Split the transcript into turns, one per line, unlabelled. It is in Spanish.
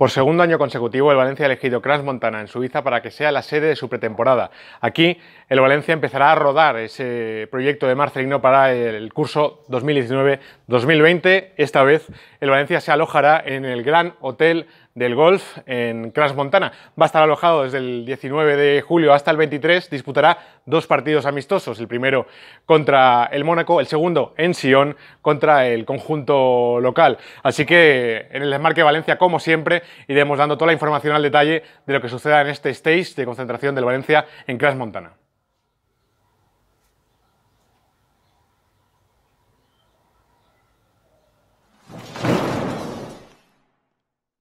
Por segundo año consecutivo, el Valencia ha elegido Crans Montana en Suiza para que sea la sede de su pretemporada. Aquí, el Valencia empezará a rodar ese proyecto de Marcelino para el curso 2019-2020. Esta vez, el Valencia se alojará en el Gran Hotel del golf en Cras Montana. Va a estar alojado desde el 19 de julio hasta el 23. Disputará dos partidos amistosos, el primero contra el Mónaco, el segundo en Sion contra el conjunto local. Así que en el desmarque de Valencia, como siempre, iremos dando toda la información al detalle de lo que suceda en este stage de concentración del Valencia en Cras Montana.